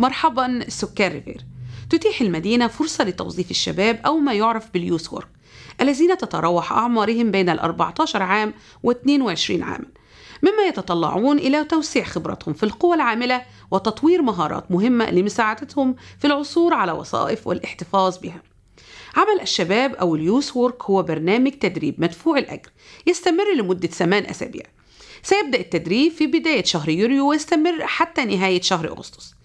مرحبا سكان ريفير تتيح المدينة فرصة لتوظيف الشباب أو ما يعرف باليوث ورك الذين تتراوح أعمارهم بين ال 14 عام و 22 عاما مما يتطلعون إلى توسيع خبرتهم في القوى العاملة وتطوير مهارات مهمة لمساعدتهم في العثور على وظائف والاحتفاظ بها عمل الشباب أو اليوث وورك هو برنامج تدريب مدفوع الأجر يستمر لمدة ثمان أسابيع سيبدأ التدريب في بداية شهر يوليو ويستمر حتى نهاية شهر أغسطس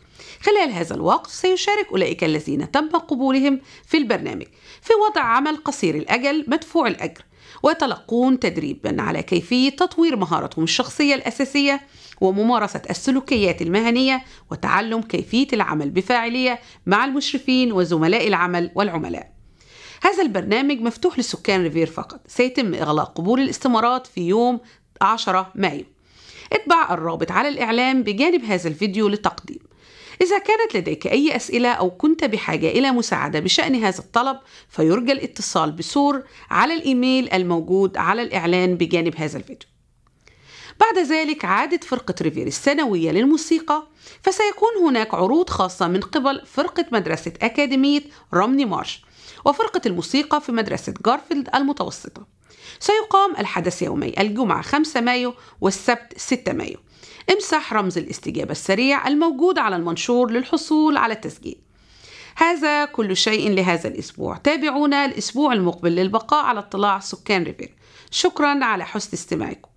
خلال هذا الوقت سيشارك أولئك الذين تم قبولهم في البرنامج في وضع عمل قصير الأجل مدفوع الأجر ويتلقون تدريبا على كيفية تطوير مهاراتهم الشخصية الأساسية وممارسة السلوكيات المهنية وتعلم كيفية العمل بفاعلية مع المشرفين وزملاء العمل والعملاء هذا البرنامج مفتوح لسكان ريفير فقط سيتم إغلاق قبول الاستمارات في يوم 10 مايو اتبع الرابط على الإعلام بجانب هذا الفيديو للتقديم إذا كانت لديك أي أسئلة أو كنت بحاجة إلى مساعدة بشأن هذا الطلب فيرجى الاتصال بسور على الإيميل الموجود على الإعلان بجانب هذا الفيديو بعد ذلك عادت فرقة ريفير السنوية للموسيقى فسيكون هناك عروض خاصة من قبل فرقة مدرسة أكاديمية رومني مارش وفرقة الموسيقى في مدرسة جارفيلد المتوسطة سيقام الحدث يومي الجمعة 5 مايو والسبت 6 مايو امسح رمز الاستجابة السريع الموجود على المنشور للحصول على التسجيل هذا كل شيء لهذا الأسبوع تابعونا الأسبوع المقبل للبقاء على اطلاع سكان ريفير شكرا على حسن استماعكم